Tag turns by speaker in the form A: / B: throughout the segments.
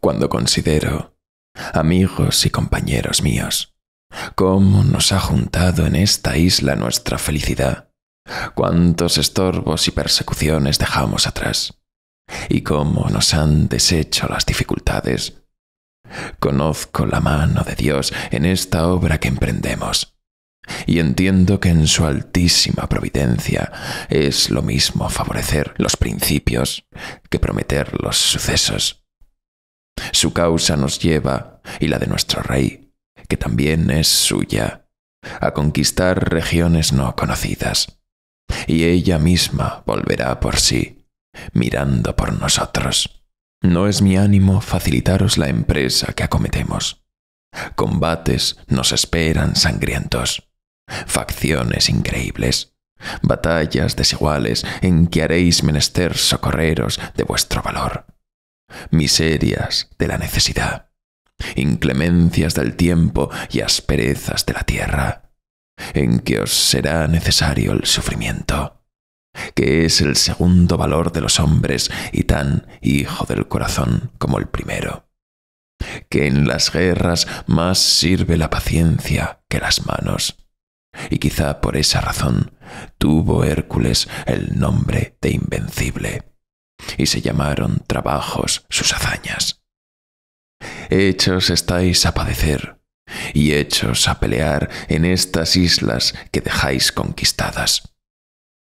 A: cuando considero, amigos y compañeros míos, cómo nos ha juntado en esta isla nuestra felicidad, cuántos estorbos y persecuciones dejamos atrás, y cómo nos han deshecho las dificultades. Conozco la mano de Dios en esta obra que emprendemos y entiendo que en su altísima providencia es lo mismo favorecer los principios que prometer los sucesos. Su causa nos lleva, y la de nuestro rey, que también es suya, a conquistar regiones no conocidas. Y ella misma volverá por sí, mirando por nosotros. No es mi ánimo facilitaros la empresa que acometemos. Combates nos esperan sangrientos, facciones increíbles, batallas desiguales en que haréis menester socorreros de vuestro valor miserias de la necesidad, inclemencias del tiempo y asperezas de la tierra, en que os será necesario el sufrimiento, que es el segundo valor de los hombres y tan hijo del corazón como el primero, que en las guerras más sirve la paciencia que las manos. Y quizá por esa razón tuvo Hércules el nombre de invencible y se llamaron trabajos sus hazañas. Hechos estáis a padecer y hechos a pelear en estas islas que dejáis conquistadas.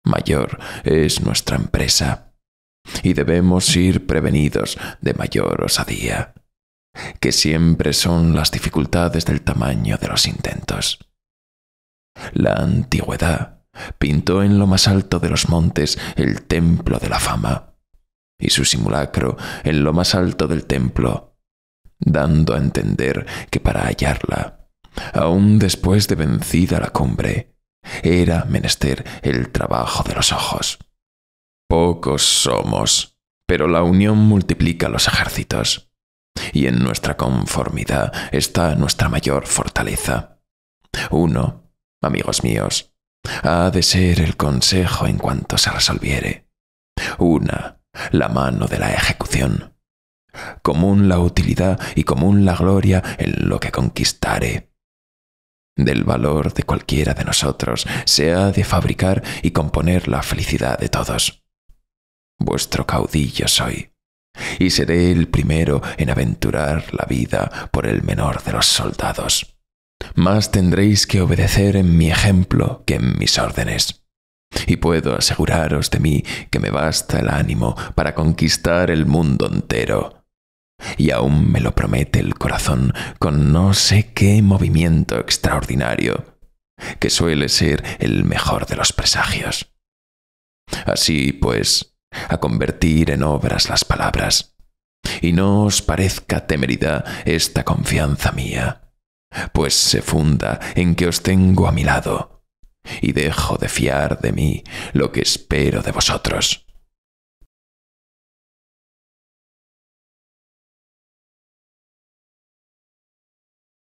A: Mayor es nuestra empresa y debemos ir prevenidos de mayor osadía, que siempre son las dificultades del tamaño de los intentos. La antigüedad pintó en lo más alto de los montes el templo de la fama, y su simulacro en lo más alto del templo, dando a entender que para hallarla, aun después de vencida la cumbre, era menester el trabajo de los ojos. Pocos somos, pero la unión multiplica los ejércitos, y en nuestra conformidad está nuestra mayor fortaleza. Uno, amigos míos, ha de ser el consejo en cuanto se resolviere. Una, la mano de la ejecución. Común la utilidad y común la gloria en lo que conquistare. Del valor de cualquiera de nosotros se ha de fabricar y componer la felicidad de todos. Vuestro caudillo soy, y seré el primero en aventurar la vida por el menor de los soldados. Más tendréis que obedecer en mi ejemplo que en mis órdenes y puedo aseguraros de mí que me basta el ánimo para conquistar el mundo entero. Y aún me lo promete el corazón con no sé qué movimiento extraordinario, que suele ser el mejor de los presagios. Así pues, a convertir en obras las palabras. Y no os parezca temeridad esta confianza mía, pues se funda en que os tengo a mi lado y dejo de fiar de mí lo que espero de vosotros.